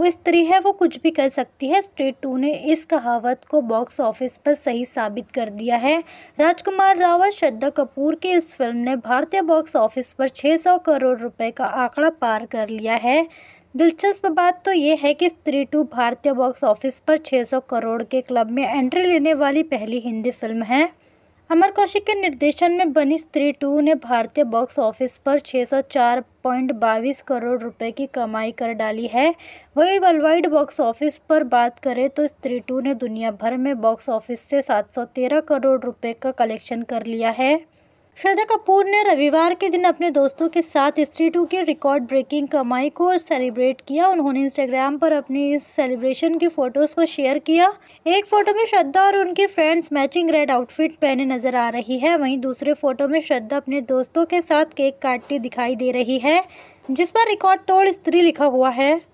वो स्त्री है वो कुछ भी कर सकती है स्ट्रेट टू ने इस कहावत को बॉक्स ऑफिस पर सही साबित कर दिया है राजकुमार राव और श्रद्धा कपूर की इस फिल्म ने भारतीय बॉक्स ऑफिस पर 600 करोड़ रुपए का आंकड़ा पार कर लिया है दिलचस्प बात तो ये है कि स्त्री टू भारतीय बॉक्स ऑफिस पर 600 करोड़ के क्लब में एंट्री लेने वाली पहली हिंदी फिल्म है अमर कौशिक के निर्देशन में बनी स्त्री टू ने भारतीय बॉक्स ऑफिस पर छः करोड़ रुपए की कमाई कर डाली है वहीं वर्ल्डवाइड बॉक्स ऑफिस पर बात करें तो स्त्री टू ने दुनिया भर में बॉक्स ऑफिस से 713 करोड़ रुपए का कलेक्शन कर लिया है श्रद्धा कपूर ने रविवार के दिन अपने दोस्तों के साथ स्त्री टू के रिकॉर्ड ब्रेकिंग कमाई को सेलिब्रेट किया उन्होंने इंस्टाग्राम पर अपनी इस सेलिब्रेशन की फ़ोटोज़ को शेयर किया एक फ़ोटो में श्रद्धा और उनकी फ्रेंड्स मैचिंग रेड आउटफिट पहने नजर आ रही है वहीं दूसरे फ़ोटो में श्रद्धा अपने दोस्तों के साथ केक काटती दिखाई दे रही है जिस पर रिकॉर्ड तोड़ स्त्री लिखा हुआ है